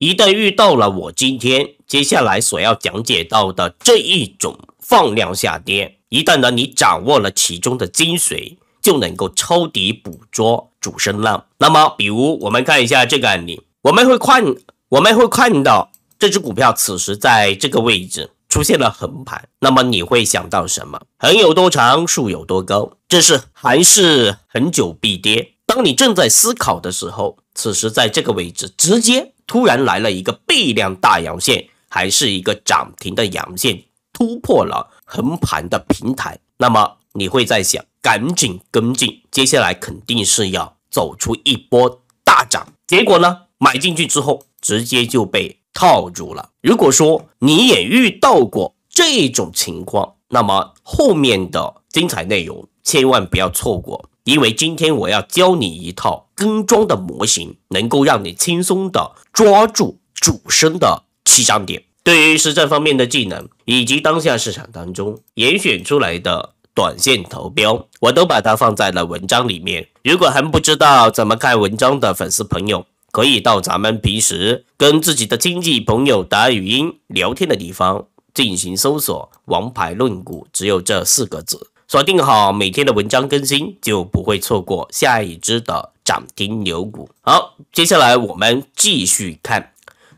一旦遇到了我今天接下来所要讲解到的这一种放量下跌，一旦呢你掌握了其中的精髓，就能够抄底捕捉主升浪。那么，比如我们看一下这个案例，我们会看我们会看到这只股票此时在这个位置出现了横盘。那么你会想到什么？横有多长，竖有多高？这是还是很久必跌？当你正在思考的时候，此时在这个位置直接。突然来了一个倍量大阳线，还是一个涨停的阳线，突破了横盘的平台。那么你会在想，赶紧跟进，接下来肯定是要走出一波大涨。结果呢，买进去之后，直接就被套住了。如果说你也遇到过这种情况，那么后面的精彩内容千万不要错过。因为今天我要教你一套跟庄的模型，能够让你轻松的抓住主升的起涨点。对于实战方面的技能，以及当下市场当中严选出来的短线投标，我都把它放在了文章里面。如果还不知道怎么看文章的粉丝朋友，可以到咱们平时跟自己的亲戚朋友打语音聊天的地方进行搜索“王牌论股”，只有这四个字。锁定好每天的文章更新，就不会错过下一只的涨停牛股。好，接下来我们继续看，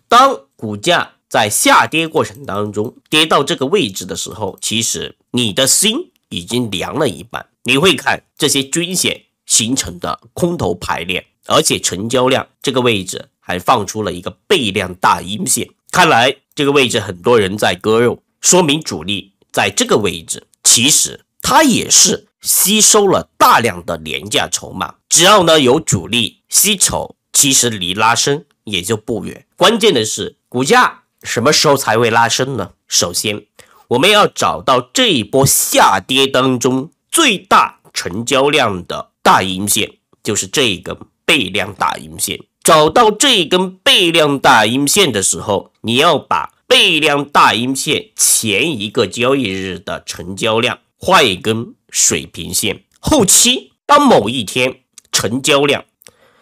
当股价在下跌过程当中跌到这个位置的时候，其实你的心已经凉了一半。你会看这些均线形成的空头排列，而且成交量这个位置还放出了一个倍量大阴线，看来这个位置很多人在割肉，说明主力在这个位置其实。它也是吸收了大量的廉价筹码，只要呢有主力吸筹，其实离拉升也就不远。关键的是，股价什么时候才会拉升呢？首先，我们要找到这一波下跌当中最大成交量的大阴线，就是这一根倍量大阴线。找到这一根倍量大阴线的时候，你要把倍量大阴线前一个交易日的成交量。画一根水平线，后期当某一天成交量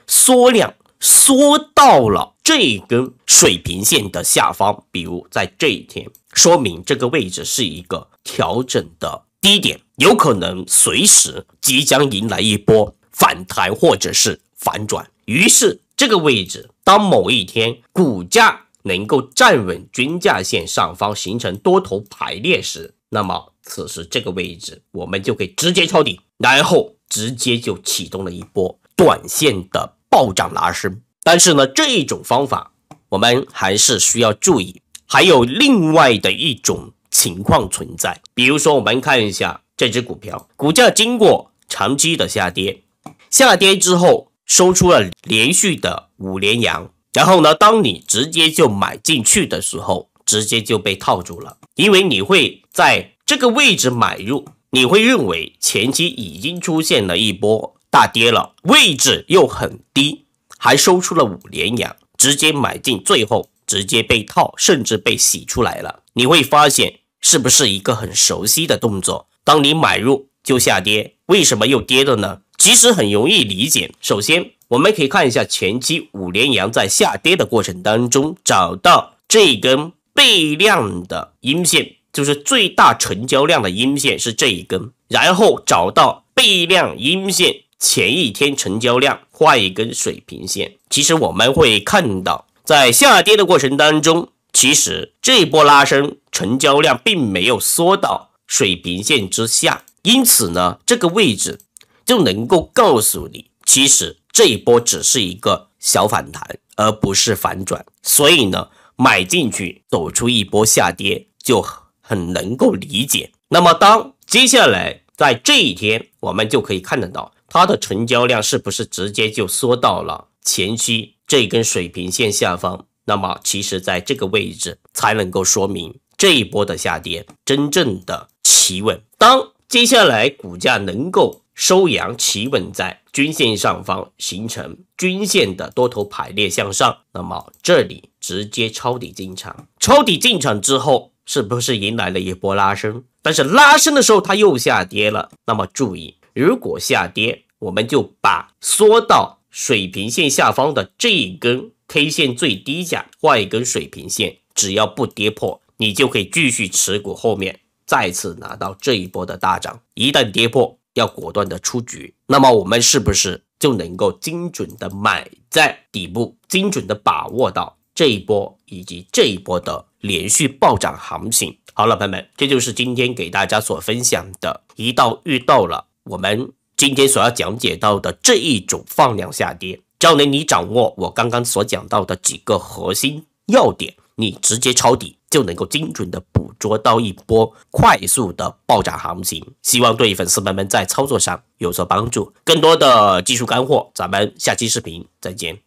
缩量缩到了这根水平线的下方，比如在这一天，说明这个位置是一个调整的低点，有可能随时即将迎来一波反弹或者是反转。于是，这个位置当某一天股价能够站稳均价线上方，形成多头排列时，那么。此时这个位置，我们就可以直接抄底，然后直接就启动了一波短线的暴涨拉升。但是呢，这一种方法我们还是需要注意，还有另外的一种情况存在。比如说，我们看一下这只股票，股价经过长期的下跌，下跌之后收出了连续的五连阳，然后呢，当你直接就买进去的时候，直接就被套住了，因为你会在。这个位置买入，你会认为前期已经出现了一波大跌了，位置又很低，还收出了五连阳，直接买进，最后直接被套，甚至被洗出来了。你会发现是不是一个很熟悉的动作？当你买入就下跌，为什么又跌了呢？其实很容易理解。首先，我们可以看一下前期五连阳在下跌的过程当中，找到这根倍量的阴线。就是最大成交量的阴线是这一根，然后找到背量阴线前一天成交量画一根水平线。其实我们会看到，在下跌的过程当中，其实这波拉升成交量并没有缩到水平线之下，因此呢，这个位置就能够告诉你，其实这一波只是一个小反弹，而不是反转。所以呢，买进去走出一波下跌就。很能够理解。那么，当接下来在这一天，我们就可以看得到它的成交量是不是直接就缩到了前期这根水平线下方。那么，其实，在这个位置才能够说明这一波的下跌真正的企稳。当接下来股价能够收阳企稳在均线上方，形成均线的多头排列向上，那么这里直接抄底进场。抄底进场之后。是不是迎来了一波拉升？但是拉升的时候它又下跌了。那么注意，如果下跌，我们就把缩到水平线下方的这一根 K 线最低价画一根水平线，只要不跌破，你就可以继续持股。后面再次拿到这一波的大涨，一旦跌破，要果断的出局。那么我们是不是就能够精准的买在底部，精准的把握到这一波以及这一波的？连续暴涨行情，好，了，朋友们，这就是今天给大家所分享的一道遇到了我们今天所要讲解到的这一种放量下跌。只要能你掌握我刚刚所讲到的几个核心要点，你直接抄底就能够精准的捕捉到一波快速的暴涨行情。希望对粉丝们们在操作上有所帮助。更多的技术干货，咱们下期视频再见。